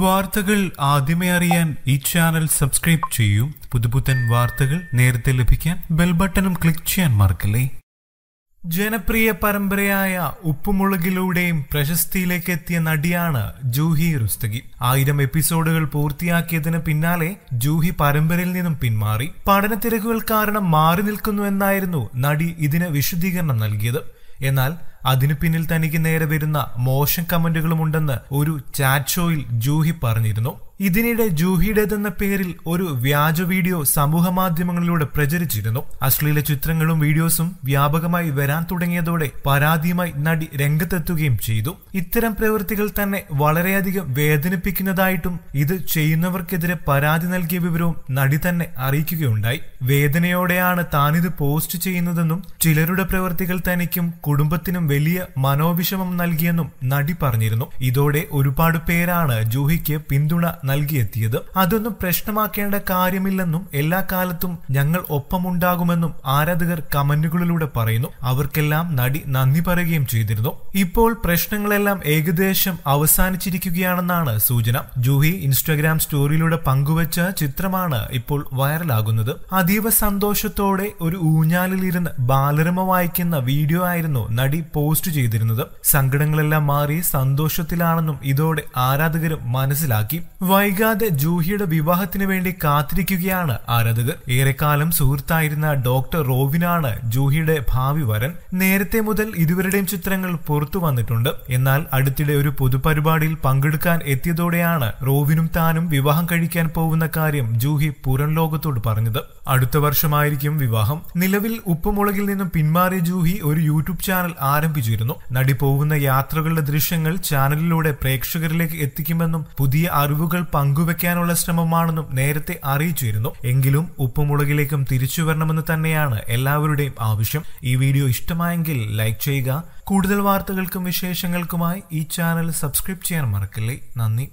വാർത്തകൾ ആദ്യമേ അറിയാൻ ഈ ചാനൽ സബ്സ്ക്രൈബ് ചെയ്യൂ പുതുപുത്തൻ വാർത്തകൾ നേരത്തെ ലഭിക്കാൻ ബെൽ ബട്ടണും ക്ലിക്ക് ചെയ്യാൻ മറക്കല്ലേ ജനപ്രിയ പരമ്പരയായ ഉപ്പുമുളകിലൂടെയും പ്രശസ്തിയിലേക്ക് എത്തിയ നടിയാണ് ജൂഹി റുസ്തഗി ആയിരം എപ്പിസോഡുകൾ പൂർത്തിയാക്കിയതിന് പിന്നാലെ ജൂഹി പരമ്പരയിൽ നിന്നും പിന്മാറി പഠനത്തിരക്കുകൾ കാരണം മാറി നിൽക്കുന്നുവെന്നായിരുന്നു നടി ഇതിന് വിശദീകരണം നൽകിയത് എന്നാൽ അതിനു പിന്നിൽ തനിക്ക് നേരെ വരുന്ന മോശം കമന്റുകളുമുണ്ടെന്ന് ഒരു ചാറ്റ് ഷോയിൽ ജൂഹി പറഞ്ഞിരുന്നു ഇതിനിടെ ജൂഹിയുടേതെന്ന പേരിൽ ഒരു വ്യാജ വീഡിയോ സമൂഹമാധ്യമങ്ങളിലൂടെ പ്രചരിച്ചിരുന്നു അശ്ലീല ചിത്രങ്ങളും വീഡിയോസും വ്യാപകമായി വരാൻ തുടങ്ങിയതോടെ പരാതിയുമായി നടി രംഗത്തെത്തുകയും ചെയ്തു ഇത്തരം പ്രവൃത്തികൾ തന്നെ വളരെയധികം വേദനിപ്പിക്കുന്നതായിട്ടും ഇത് ചെയ്യുന്നവർക്കെതിരെ പരാതി നൽകിയ വിവരവും നടി തന്നെ അറിയിക്കുകയുണ്ടായി വേദനയോടെയാണ് താനിത് പോസ്റ്റ് ചെയ്യുന്നതെന്നും ചിലരുടെ പ്രവൃത്തികൾ തനിക്കും കുടുംബത്തിനും വലിയ മനോവിഷമം നൽകിയെന്നും നടി പറഞ്ഞിരുന്നു ഇതോടെ ഒരുപാട് പേരാണ് ജൂഹിക്ക് പിന്തുണ നൽകിയെത്തിയത് അതൊന്നും പ്രശ്നമാക്കേണ്ട കാര്യമില്ലെന്നും എല്ലാ കാലത്തും ഞങ്ങൾ ഒപ്പമുണ്ടാകുമെന്നും ആരാധകർ കമന്റുകളിലൂടെ പറയുന്നു അവർക്കെല്ലാം നടി നന്ദി പറയുകയും ചെയ്തിരുന്നു ഇപ്പോൾ പ്രശ്നങ്ങളെല്ലാം ഏകദേശം അവസാനിച്ചിരിക്കുകയാണെന്നാണ് സൂചന ജൂഹി ഇൻസ്റ്റാഗ്രാം സ്റ്റോറിയിലൂടെ പങ്കുവച്ച ചിത്രമാണ് ഇപ്പോൾ വൈറലാകുന്നത് അതീവ സന്തോഷത്തോടെ ഒരു ഊഞ്ഞാലിലിരുന്ന് ബാലരമ വായിക്കുന്ന വീഡിയോ ആയിരുന്നു നടി പോസ്റ്റ് ചെയ്തിരുന്നത് സങ്കടങ്ങളെല്ലാം മാറി സന്തോഷത്തിലാണെന്നും ഇതോടെ ആരാധകരും മനസ്സിലാക്കി വൈകാതെ ജൂഹിയുടെ വിവാഹത്തിന് വേണ്ടി കാത്തിരിക്കുകയാണ് ആരാധകർ ഏറെക്കാലം സുഹൃത്തായിരുന്ന ഡോക്ടർ റോവിനാണ് ജൂഹിയുടെ ഭാവി വരൻ നേരത്തെ മുതൽ ഇരുവരുടെയും ചിത്രങ്ങൾ പുറത്തു വന്നിട്ടുണ്ട് എന്നാൽ അടുത്തിടെ ഒരു പൊതുപരിപാടിയിൽ പങ്കെടുക്കാൻ എത്തിയതോടെയാണ് റോവിനും താനും വിവാഹം കഴിക്കാൻ പോകുന്ന കാര്യം ജൂഹി പുറം ലോകത്തോട് പറഞ്ഞത് അടുത്ത വർഷമായിരിക്കും വിവാഹം നിലവിൽ ഉപ്പുമുളകിൽ നിന്നും പിന്മാറിയ ജൂഹി ഒരു യൂട്യൂബ് ചാനൽ ആരംഭിച്ചിരുന്നു നടി പോകുന്ന യാത്രകളുടെ ദൃശ്യങ്ങൾ ചാനലിലൂടെ പ്രേക്ഷകരിലേക്ക് എത്തിക്കുമെന്നും പുതിയ അറിവുകൾ പങ്കുവെക്കാനുള്ള ശ്രമമാണെന്നും നേരത്തെ അറിയിച്ചിരുന്നു എങ്കിലും ഉപ്പുമുളകിലേക്കും തിരിച്ചു വരണമെന്ന് തന്നെയാണ് എല്ലാവരുടെയും ആവശ്യം ഈ വീഡിയോ ഇഷ്ടമായെങ്കിൽ ലൈക്ക് ചെയ്യുക കൂടുതൽ വാർത്തകൾക്കും വിശേഷങ്ങൾക്കുമായി ഈ ചാനൽ സബ്സ്ക്രൈബ് ചെയ്യാൻ മറക്കില്ലേ നന്ദി